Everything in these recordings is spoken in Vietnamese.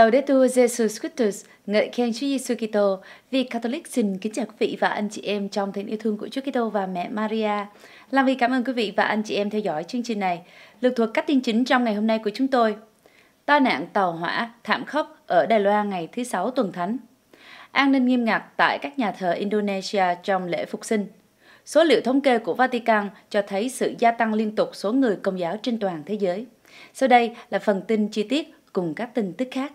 Laudetur Jesus Christus, ngợi khen Chúa Giêsu Kitô. Vì Catholic xin kính chào quý vị và anh chị em trong tình yêu thương của Chúa Kitô và mẹ Maria. Làm vì cảm ơn quý vị và anh chị em theo dõi chương trình này. Lược thuộc các tin chính trong ngày hôm nay của chúng tôi. Tai nạn tàu hỏa thảm khốc ở Đài Loan ngày thứ sáu tuần thánh. An ninh nghiêm ngặt tại các nhà thờ Indonesia trong lễ phục sinh. Số liệu thống kê của Vatican cho thấy sự gia tăng liên tục số người công giáo trên toàn thế giới. Sau đây là phần tin chi tiết cùng các tin tức khác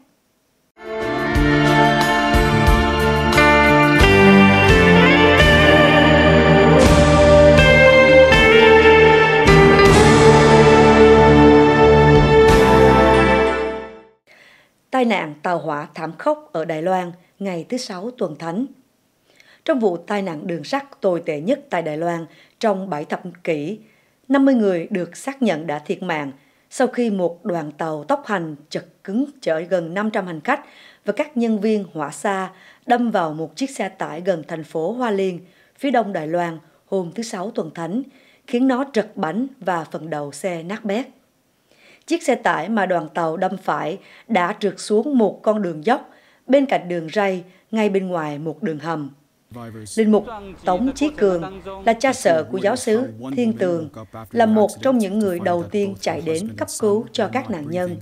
tai nạn tàu hỏa thảm khốc ở Đài Loan ngày thứ Sáu tuần thánh. Trong vụ tai nạn đường sắt tồi tệ nhất tại Đài Loan trong 7 thập kỷ, 50 người được xác nhận đã thiệt mạng sau khi một đoàn tàu tốc hành chật cứng chở gần 500 hành khách và các nhân viên hỏa xa đâm vào một chiếc xe tải gần thành phố Hoa Liên, phía đông Đài Loan hôm thứ Sáu tuần thánh, khiến nó trật bánh và phần đầu xe nát bét. Chiếc xe tải mà đoàn tàu đâm phải đã trượt xuống một con đường dốc bên cạnh đường ray ngay bên ngoài một đường hầm. Linh mục Tống Chí Cường là cha sở của giáo sứ Thiên Tường, là một trong những người đầu tiên chạy đến cấp cứu cho các nạn nhân.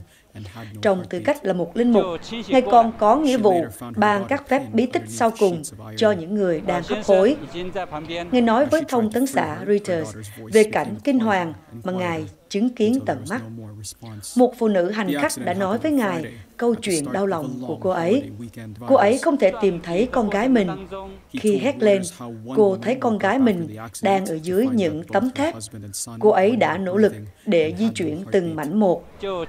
Trong tư cách là một linh mục, ngài còn có nghĩa vụ ban các phép bí tích sau cùng cho những người đang hấp hối. Ngài nói với thông tấn xã Reuters về cảnh kinh hoàng mà ngài chứng kiến tận mắt. Một phụ nữ hành khách đã nói với ngài câu chuyện đau lòng của cô ấy. Cô ấy không thể tìm thấy con gái mình. Khi hét lên, cô thấy con gái mình đang ở dưới những tấm thép. Cô ấy đã nỗ lực để di chuyển từng mảnh một,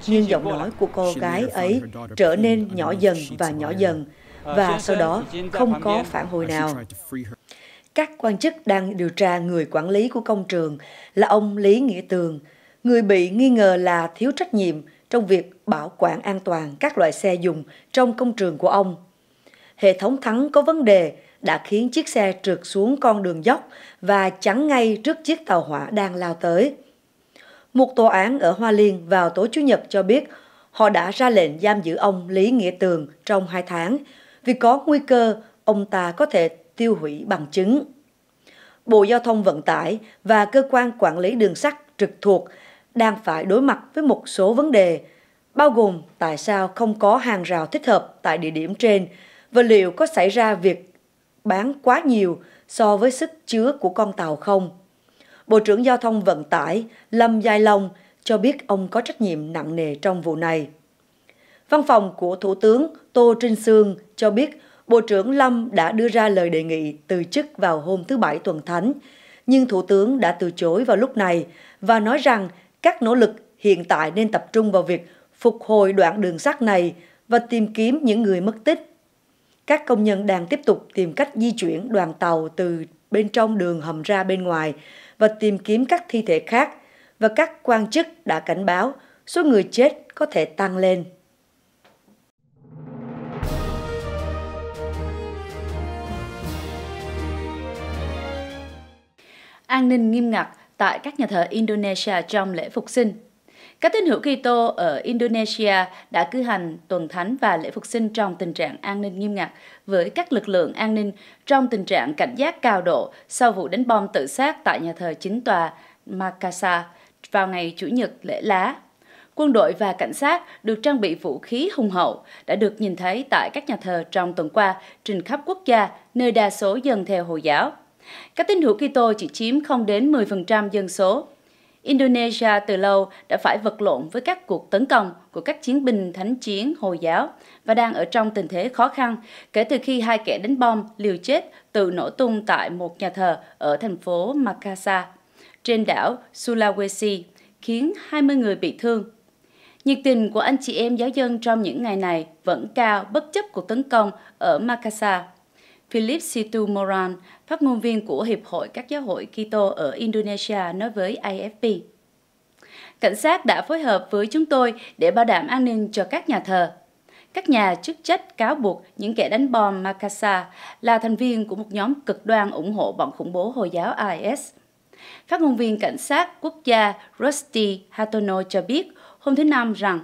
nhưng giọng nói của cô gái ấy trở nên nhỏ dần và nhỏ dần, ờ, và sau đó không có phản hồi nào các quan chức đang điều tra người quản lý của công trường là ông Lý Nghĩa Tường, người bị nghi ngờ là thiếu trách nhiệm trong việc bảo quản an toàn các loại xe dùng trong công trường của ông. Hệ thống thắng có vấn đề đã khiến chiếc xe trượt xuống con đường dốc và chắn ngay trước chiếc tàu hỏa đang lao tới. Một tòa án ở Hoa Liên vào tối Chủ nhật cho biết họ đã ra lệnh giam giữ ông Lý Nghĩa Tường trong 2 tháng vì có nguy cơ ông ta có thể tiêu hủy bằng chứng. Bộ Giao thông Vận tải và cơ quan quản lý đường sắt trực thuộc đang phải đối mặt với một số vấn đề, bao gồm tại sao không có hàng rào thích hợp tại địa điểm trên và liệu có xảy ra việc bán quá nhiều so với sức chứa của con tàu không. Bộ trưởng Giao thông Vận tải Lâm Giai Long cho biết ông có trách nhiệm nặng nề trong vụ này. Văn phòng của Thủ tướng Tô Trinh Sương cho biết Bộ trưởng Lâm đã đưa ra lời đề nghị từ chức vào hôm thứ Bảy tuần thánh, nhưng Thủ tướng đã từ chối vào lúc này và nói rằng các nỗ lực hiện tại nên tập trung vào việc phục hồi đoạn đường sắt này và tìm kiếm những người mất tích. Các công nhân đang tiếp tục tìm cách di chuyển đoàn tàu từ bên trong đường hầm ra bên ngoài và tìm kiếm các thi thể khác và các quan chức đã cảnh báo số người chết có thể tăng lên. An ninh nghiêm ngặt tại các nhà thờ Indonesia trong lễ phục sinh. Các tín hữu Kitô ở Indonesia đã cử hành tuần thánh và lễ phục sinh trong tình trạng an ninh nghiêm ngặt với các lực lượng an ninh trong tình trạng cảnh giác cao độ sau vụ đánh bom tự sát tại nhà thờ chính tòa Makassar vào ngày Chủ nhật lễ lá. Quân đội và cảnh sát được trang bị vũ khí hùng hậu đã được nhìn thấy tại các nhà thờ trong tuần qua trên khắp quốc gia nơi đa số dân theo Hồi giáo. Các tín hữu Kitô chỉ chiếm không đến 10% dân số. Indonesia từ lâu đã phải vật lộn với các cuộc tấn công của các chiến binh thánh chiến Hồi giáo và đang ở trong tình thế khó khăn kể từ khi hai kẻ đánh bom liều chết tự nổ tung tại một nhà thờ ở thành phố Makassar trên đảo Sulawesi, khiến 20 người bị thương. Nhiệt tình của anh chị em giáo dân trong những ngày này vẫn cao bất chấp cuộc tấn công ở Makassar. Philip Situ Moran, phát ngôn viên của Hiệp hội các giáo hội Kitô ở Indonesia nói với AFP. Cảnh sát đã phối hợp với chúng tôi để bảo đảm an ninh cho các nhà thờ. Các nhà chức trách cáo buộc những kẻ đánh bom Makassar là thành viên của một nhóm cực đoan ủng hộ bọn khủng bố Hồi giáo IS. Phát ngôn viên cảnh sát quốc gia Rusty Hatono cho biết hôm thứ Năm rằng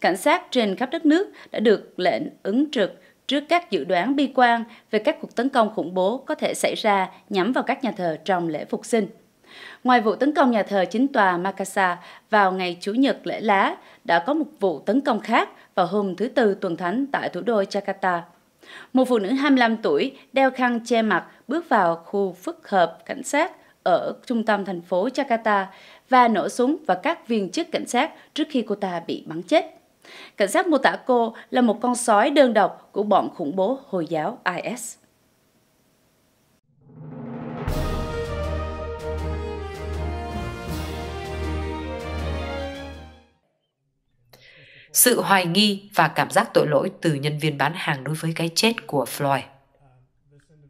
cảnh sát trên khắp đất nước đã được lệnh ứng trực trước các dự đoán bi quan về các cuộc tấn công khủng bố có thể xảy ra nhắm vào các nhà thờ trong lễ phục sinh. Ngoài vụ tấn công nhà thờ chính tòa Makassar vào ngày Chủ nhật lễ lá, đã có một vụ tấn công khác vào hôm thứ Tư tuần thánh tại thủ đô Jakarta. Một phụ nữ 25 tuổi đeo khăn che mặt bước vào khu phức hợp cảnh sát ở trung tâm thành phố Jakarta và nổ súng vào các viên chức cảnh sát trước khi cô ta bị bắn chết. Cảnh sát mô tả cô là một con sói đơn độc của bọn khủng bố Hồi giáo IS. Sự hoài nghi và cảm giác tội lỗi từ nhân viên bán hàng đối với cái chết của Floyd.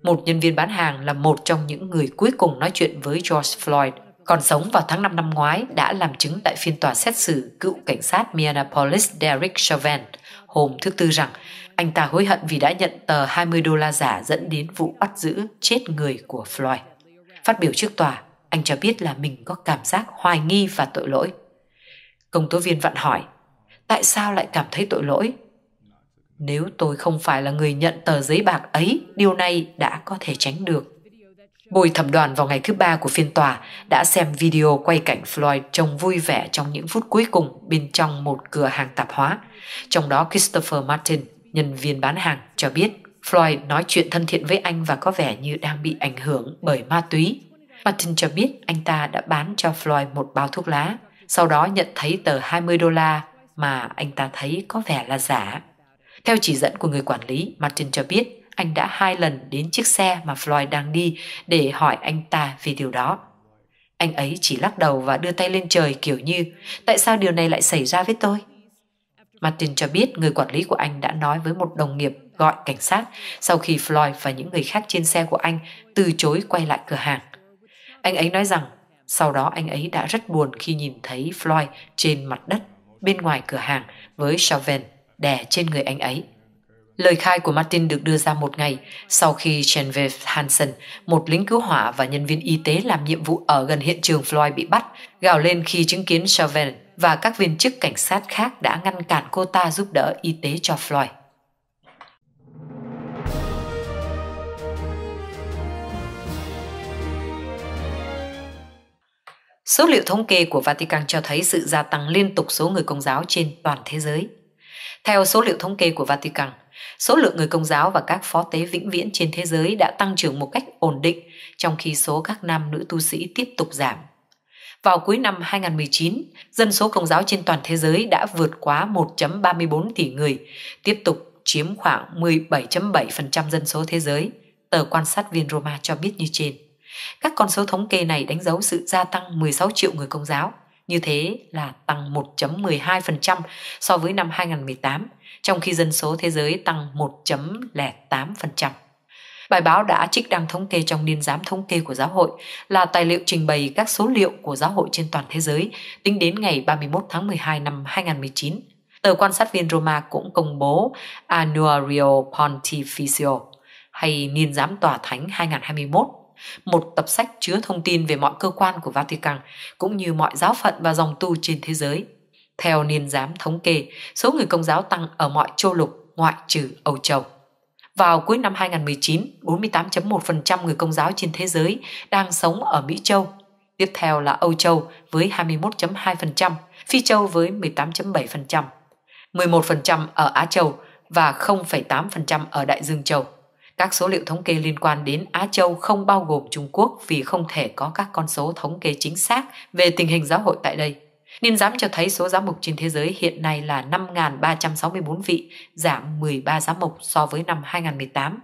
Một nhân viên bán hàng là một trong những người cuối cùng nói chuyện với George Floyd – còn sống vào tháng 5 năm ngoái đã làm chứng tại phiên tòa xét xử cựu cảnh sát Minneapolis Derek Chauvin hôm thứ Tư rằng anh ta hối hận vì đã nhận tờ 20 đô la giả dẫn đến vụ bắt giữ chết người của Floyd. Phát biểu trước tòa, anh cho biết là mình có cảm giác hoài nghi và tội lỗi. Công tố viên vặn hỏi, tại sao lại cảm thấy tội lỗi? Nếu tôi không phải là người nhận tờ giấy bạc ấy, điều này đã có thể tránh được. Bồi thẩm đoàn vào ngày thứ ba của phiên tòa đã xem video quay cảnh Floyd trông vui vẻ trong những phút cuối cùng bên trong một cửa hàng tạp hóa. Trong đó Christopher Martin, nhân viên bán hàng, cho biết Floyd nói chuyện thân thiện với anh và có vẻ như đang bị ảnh hưởng bởi ma túy. Martin cho biết anh ta đã bán cho Floyd một bao thuốc lá, sau đó nhận thấy tờ 20 đô la mà anh ta thấy có vẻ là giả. Theo chỉ dẫn của người quản lý, Martin cho biết anh đã hai lần đến chiếc xe mà Floyd đang đi để hỏi anh ta về điều đó. Anh ấy chỉ lắc đầu và đưa tay lên trời kiểu như tại sao điều này lại xảy ra với tôi? Martin cho biết người quản lý của anh đã nói với một đồng nghiệp gọi cảnh sát sau khi Floyd và những người khác trên xe của anh từ chối quay lại cửa hàng. Anh ấy nói rằng sau đó anh ấy đã rất buồn khi nhìn thấy Floyd trên mặt đất bên ngoài cửa hàng với Chauvin đè trên người anh ấy. Lời khai của Martin được đưa ra một ngày sau khi Genevieve Hansen, một lính cứu hỏa và nhân viên y tế làm nhiệm vụ ở gần hiện trường Floyd bị bắt, gào lên khi chứng kiến Chauvin và các viên chức cảnh sát khác đã ngăn cản cô ta giúp đỡ y tế cho Floyd. Số liệu thống kê của Vatican cho thấy sự gia tăng liên tục số người công giáo trên toàn thế giới. Theo số liệu thống kê của Vatican, Số lượng người công giáo và các phó tế vĩnh viễn trên thế giới đã tăng trưởng một cách ổn định, trong khi số các nam nữ tu sĩ tiếp tục giảm. Vào cuối năm 2019, dân số công giáo trên toàn thế giới đã vượt quá 1.34 tỷ người, tiếp tục chiếm khoảng 17.7% dân số thế giới, tờ quan sát viên Roma cho biết như trên. Các con số thống kê này đánh dấu sự gia tăng 16 triệu người công giáo, như thế là tăng 1.12% so với năm 2018, trong khi dân số thế giới tăng 1.08%. Bài báo đã trích đăng thống kê trong niên giám thống kê của giáo hội là tài liệu trình bày các số liệu của giáo hội trên toàn thế giới tính đến ngày 31 tháng 12 năm 2019. Tờ quan sát viên Roma cũng công bố Annuario Pontificio hay Niên giám tòa thánh 2021 một tập sách chứa thông tin về mọi cơ quan của Vatican cũng như mọi giáo phận và dòng tu trên thế giới. Theo niên giám thống kê, số người công giáo tăng ở mọi châu lục ngoại trừ Âu Châu. Vào cuối năm 2019, 48.1% người công giáo trên thế giới đang sống ở Mỹ Châu. Tiếp theo là Âu Châu với 21.2%, Phi Châu với 18.7%, 11% ở Á Châu và 0,8% ở Đại Dương Châu. Các số liệu thống kê liên quan đến Á Châu không bao gồm Trung Quốc vì không thể có các con số thống kê chính xác về tình hình giáo hội tại đây. Niên giám cho thấy số giám mục trên thế giới hiện nay là 5.364 vị, giảm 13 giám mục so với năm 2018.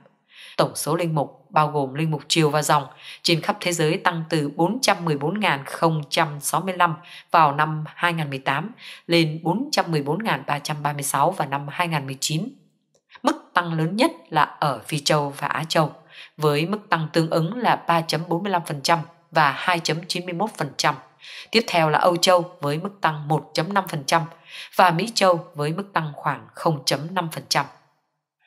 Tổng số linh mục, bao gồm linh mục triều và dòng, trên khắp thế giới tăng từ 414.065 vào năm 2018 lên 414.336 vào năm 2019. Mức tăng lớn nhất là ở Phi Châu và Á Châu, với mức tăng tương ứng là 3.45% và 2.91%. Tiếp theo là Âu Châu với mức tăng 1.5% và Mỹ Châu với mức tăng khoảng 0.5%.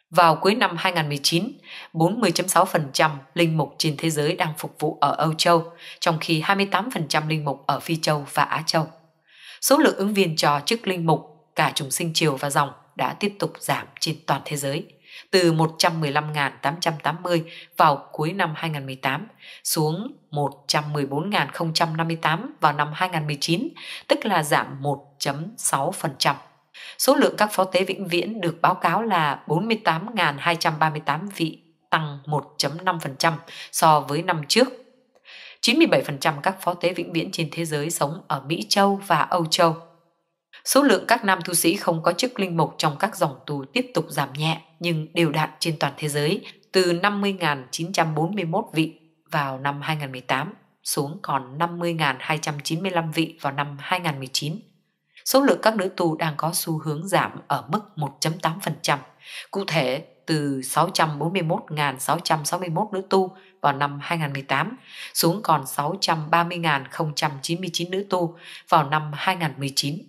Vào cuối năm 2019, 40.6% linh mục trên thế giới đang phục vụ ở Âu Châu, trong khi 28% linh mục ở Phi Châu và Á Châu. Số lượng ứng viên cho chức linh mục cả trùng sinh chiều và dòng đã tiếp tục giảm trên toàn thế giới từ 115.880 vào cuối năm 2018 xuống 114.058 vào năm 2019, tức là giảm 1.6%. Số lượng các phó tế vĩnh viễn được báo cáo là 48.238 vị, tăng 1.5% so với năm trước. 97% các phó tế vĩnh viễn trên thế giới sống ở Mỹ Châu và Âu Châu – Số lượng các nam tu sĩ không có chức linh mục trong các dòng tù tiếp tục giảm nhẹ nhưng đều đạt trên toàn thế giới từ 50.941 vị vào năm 2018 xuống còn 50.295 vị vào năm 2019. Số lượng các nữ tù đang có xu hướng giảm ở mức 1.8%, cụ thể từ 641.661 nữ tu vào năm 2018 xuống còn 630.099 nữ tu vào năm 2019